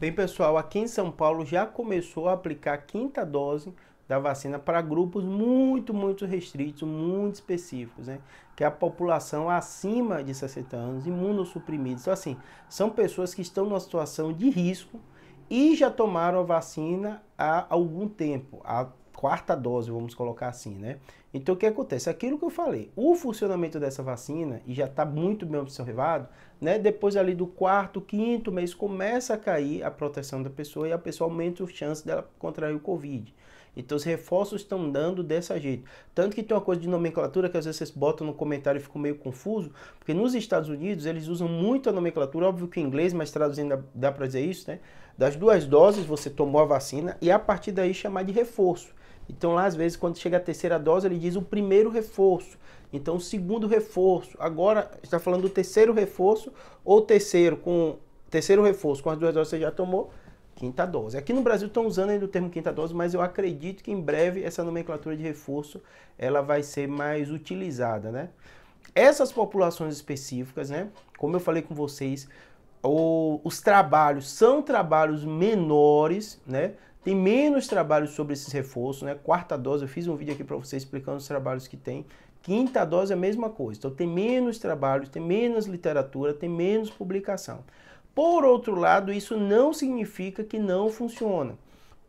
Bem, pessoal, aqui em São Paulo já começou a aplicar a quinta dose da vacina para grupos muito, muito restritos, muito específicos, né? Que é a população acima de 60 anos, imunossuprimidos. Então, assim, são pessoas que estão numa situação de risco e já tomaram a vacina há algum tempo, há quarta dose, vamos colocar assim, né? Então o que acontece? Aquilo que eu falei, o funcionamento dessa vacina, e já está muito bem observado, né? Depois ali do quarto, quinto mês, começa a cair a proteção da pessoa e a pessoa aumenta a chance dela contrair o Covid. Então os reforços estão dando dessa jeito. Tanto que tem uma coisa de nomenclatura que às vezes vocês botam no comentário e ficam meio confuso, porque nos Estados Unidos eles usam muito a nomenclatura, óbvio que em inglês, mas traduzindo dá para dizer isso, né? Das duas doses você tomou a vacina e a partir daí chamar de reforço. Então lá às vezes quando chega a terceira dose ele diz o primeiro reforço, então o segundo reforço. Agora está falando do terceiro reforço ou terceiro com terceiro reforço com as duas doses que você já tomou, quinta dose. Aqui no Brasil estão usando ainda o termo quinta dose, mas eu acredito que em breve essa nomenclatura de reforço ela vai ser mais utilizada, né? Essas populações específicas, né? Como eu falei com vocês, o, os trabalhos são trabalhos menores, né? Tem menos trabalhos sobre esses reforços, né? Quarta dose, eu fiz um vídeo aqui para você explicando os trabalhos que tem. Quinta dose é a mesma coisa. Então tem menos trabalhos, tem menos literatura, tem menos publicação. Por outro lado, isso não significa que não funciona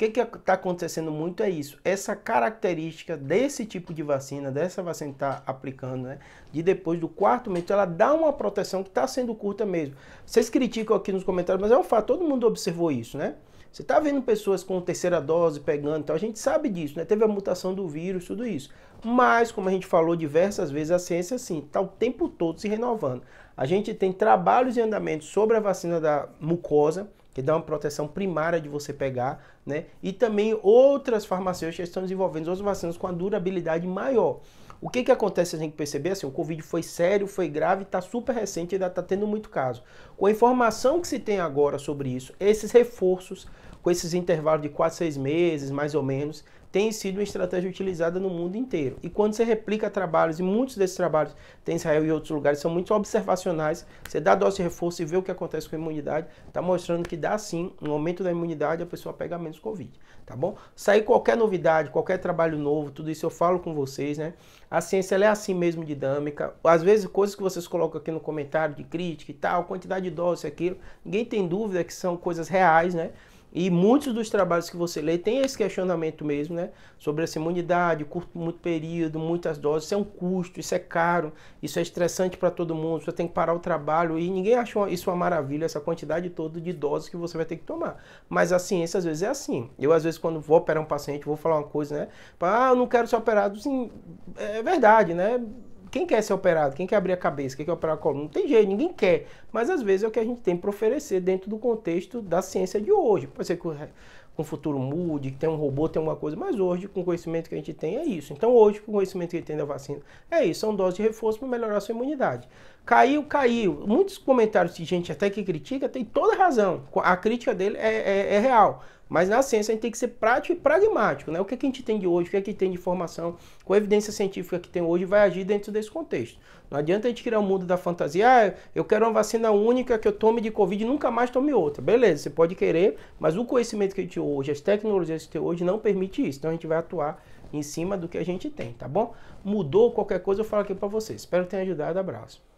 que está acontecendo muito é isso, essa característica desse tipo de vacina, dessa vacina que está aplicando, né, de depois do quarto mês, então ela dá uma proteção que está sendo curta mesmo. Vocês criticam aqui nos comentários, mas é um fato, todo mundo observou isso, né? Você está vendo pessoas com terceira dose pegando, então a gente sabe disso, né? Teve a mutação do vírus, tudo isso. Mas, como a gente falou diversas vezes, a ciência, assim, está o tempo todo se renovando. A gente tem trabalhos em andamento sobre a vacina da mucosa, que dá uma proteção primária de você pegar, né? E também outras farmacêuticas estão desenvolvendo outras vacinas com a durabilidade maior. O que, que acontece, a gente perceber, assim, o Covid foi sério, foi grave, está super recente, ainda está tendo muito caso. Com a informação que se tem agora sobre isso, esses reforços, com esses intervalos de 4, 6 meses, mais ou menos, tem sido uma estratégia utilizada no mundo inteiro. E quando você replica trabalhos, e muitos desses trabalhos tem Israel e outros lugares, são muito observacionais, você dá dose de reforço e vê o que acontece com a imunidade, está mostrando que dá sim, um aumento da imunidade, a pessoa pega menos Covid, tá bom? Sair qualquer novidade, qualquer trabalho novo, tudo isso eu falo com vocês, né? A ciência é assim mesmo dinâmica, às vezes coisas que vocês colocam aqui no comentário de crítica e tal, quantidade de dose, aquilo, ninguém tem dúvida que são coisas reais, né? E muitos dos trabalhos que você lê tem esse questionamento mesmo, né? Sobre essa imunidade, curto muito período, muitas doses, isso é um custo, isso é caro, isso é estressante para todo mundo, você tem que parar o trabalho e ninguém achou isso uma maravilha, essa quantidade toda de doses que você vai ter que tomar. Mas a ciência às vezes é assim. Eu às vezes quando vou operar um paciente, vou falar uma coisa, né? Ah, eu não quero ser operado, sim, é verdade, né? quem quer ser operado? Quem quer abrir a cabeça? Quem quer operar a coluna? Não tem jeito, ninguém quer. Mas às vezes é o que a gente tem para oferecer dentro do contexto da ciência de hoje. Pode ser que o, futuro mude, que tem um robô, tem alguma coisa, mas hoje, com o conhecimento que a gente tem, é isso. Então, hoje, com o conhecimento que a gente tem da vacina, é isso. São doses de reforço para melhorar a sua imunidade. Caiu, caiu. Muitos comentários de gente até que critica tem toda razão. A crítica dele é, é, é real. Mas na ciência a gente tem que ser prático e pragmático, né? O que, é que a gente tem de hoje, o que, é que tem de informação, com a evidência científica que tem hoje, vai agir dentro desse contexto. Não adianta a gente criar um mundo da fantasia, ah, eu quero uma vacina única que eu tome de Covid e nunca mais tome outra. Beleza, você pode querer, mas o conhecimento que a gente tem hoje, as tecnologias que a gente tem hoje não permite isso. Então a gente vai atuar em cima do que a gente tem, tá bom? Mudou qualquer coisa, eu falo aqui para vocês. Espero que tenha ajudado, abraço.